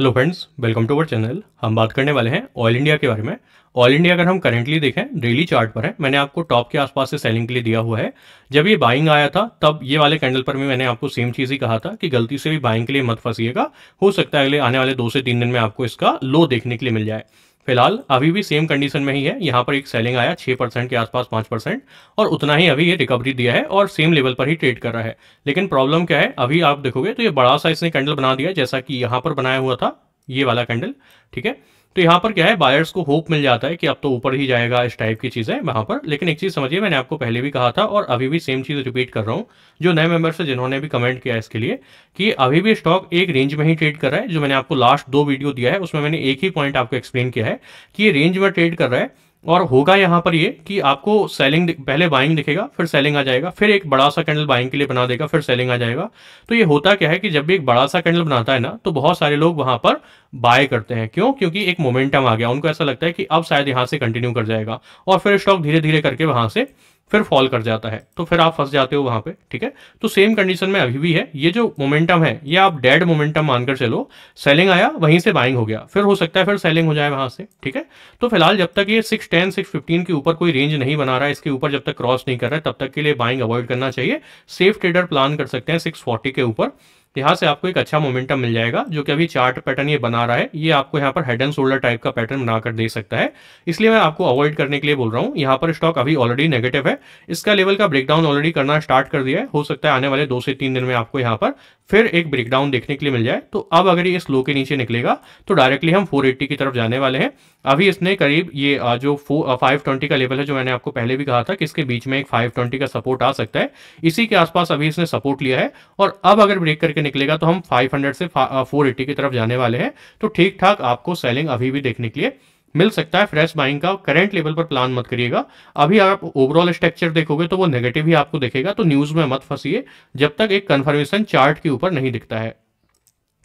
hello friends welcome to our channel हम बात करने वाले हैं ऑयल इंडिया के बारे में ऑयल इंडिया अगर हम करेंटली देखें डेली चार्ट पर है मैंने आपको टॉप के आसपास से सेलिंग के लिए दिया हुआ है जब ये बाइंग आया था तब ये वाले कैंडल पर भी मैंने आपको सेम चीज़ ही कहा था कि गलती से भी बाइंग के लिए मत फंसीएगा हो सकता है अगले आने वाले दो से तीन दिन में आपको इसका लो देखने के लिए मिल जाए फिलहाल अभी भी सेम कंडीशन में ही है यहाँ पर एक सेलिंग आया छह परसेंट के आसपास पांच परसेंट और उतना ही अभी ये रिकवरी दिया है और सेम लेवल पर ही ट्रेड कर रहा है लेकिन प्रॉब्लम क्या है अभी आप देखोगे तो ये बड़ा सा इसने कैंडल बना दिया जैसा कि यहाँ पर बनाया हुआ था ये वाला कैंडल ठीक है तो यहाँ पर क्या है बायर्स को होप मिल जाता है कि अब तो ऊपर ही जाएगा इस टाइप की चीज़ें वहां पर लेकिन एक चीज़ समझिए मैंने आपको पहले भी कहा था और अभी भी सेम चीज़ रिपीट कर रहा हूँ जो नए मेंबर्स है जिन्होंने भी कमेंट किया इसके लिए कि अभी भी स्टॉक एक रेंज में ही ट्रेड कर रहा है जो मैंने आपको लास्ट दो वीडियो दिया है उसमें मैंने एक ही पॉइंट आपको एक्सप्लेन किया है कि ये रेंज में ट्रेड कर रहा है और होगा यहाँ पर ये कि आपको सेलिंग पहले बाइंग दिखेगा फिर सेलिंग आ जाएगा फिर एक बड़ा सा कैंडल बाइंग के लिए बना देगा फिर सेलिंग आ जाएगा तो ये होता क्या है कि जब भी एक बड़ा सा कैंडल बनाता है ना तो बहुत सारे लोग वहां पर बाय करते हैं क्यों क्योंकि एक मोमेंटम आ गया उनको ऐसा लगता है कि अब शायद यहां से कंटिन्यू कर जाएगा और फिर स्टॉक धीरे धीरे करके वहां से फिर फॉल कर जाता है तो फिर आप फंस जाते हो वहां पे ठीक है तो सेम कंडीशन में अभी भी है ये जो मोमेंटम है ये आप डेड मोमेंटम मानकर चलो सेलिंग आया वहीं से बाइंग हो गया फिर हो सकता है फिर सेलिंग हो जाए वहां से ठीक है तो फिलहाल जब तक ये सिक्स टेन सिक्स फिफ्टीन के ऊपर कोई रेंज नहीं बना रहा है इसके ऊपर जब तक क्रॉस नहीं कर रहा है तब तक के लिए बाइंग अवॉइड करना चाहिए सेफ ट्रेडर प्लान कर सकते हैं सिक्स के ऊपर यहाँ से आपको एक अच्छा मोमेंटम मिल जाएगा जो कि अभी चार्ट पैटर्न ये बना रहा है ये आपको यहाँ पर हेड एंड शोल्डर टाइप का पैटर्न बनाकर दे सकता है इसलिए मैं आपको अवॉइड करने के लिए बोल रहा हूँ यहाँ पर स्टॉक अभी ऑलरेडी नेगेटिव है इसका लेवल का ब्रेकडाउन ऑलरेडी करना स्टार्ट कर दिया है हो सकता है आने वाले दो से तीन दिन में आपको यहाँ पर फिर एक ब्रेकडाउन देखने के लिए मिल जाए तो अब अगर ये स्लो के नीचे निकलेगा तो डायरेक्टली हम 480 की तरफ जाने वाले हैं अभी इसने करीब ये जो 520 का लेवल है जो मैंने आपको पहले भी कहा था कि इसके बीच में एक 520 का सपोर्ट आ सकता है इसी के आसपास अभी इसने सपोर्ट लिया है और अब अगर ब्रेक करके लेके निकलेगा तो हम 500 से 480 की तरफ जाने वाले हैं तो ठीक ठाक आपको सेलिंग अभी भी देखने के लिए मिल सकता है फ्रेश बाइंग का करंट लेवल पर प्लान मत करिएगा अभी आप ओवरऑल स्ट्रक्चर देखोगे तो वो नेगेटिव ही आपको देखेगा तो न्यूज़ में मत फंसीए जब तक एक कंफर्मेशन चार्ट के ऊपर नहीं दिखता है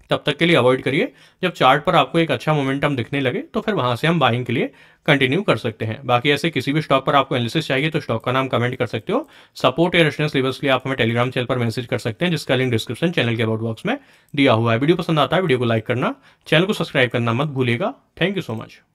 तब तक के लिए अवॉइड करिए जब चार्ट पर आपको एक अच्छा मोमेंटम दिखने लगे तो फिर वहां से हम बाइंग के लिए कंटिन्यू कर सकते हैं बाकी ऐसे किसी भी स्टॉक पर आपको एनालिसिस चाहिए तो स्टॉक का नाम कमेंट कर सकते हो सपोर्ट या रेस्टेंस लेवल्स के लिए आप हमें टेलीग्राम चैनल पर मैसेज कर सकते हैं जिसका लिंक डिस्क्रिप्शन चैनल के अबाउट बॉक्स में दिया हुआ है वीडियो पसंद आता है वीडियो को लाइक करना चैनल को सब्सक्राइब करना मत भूलेगा थैंक यू सो मच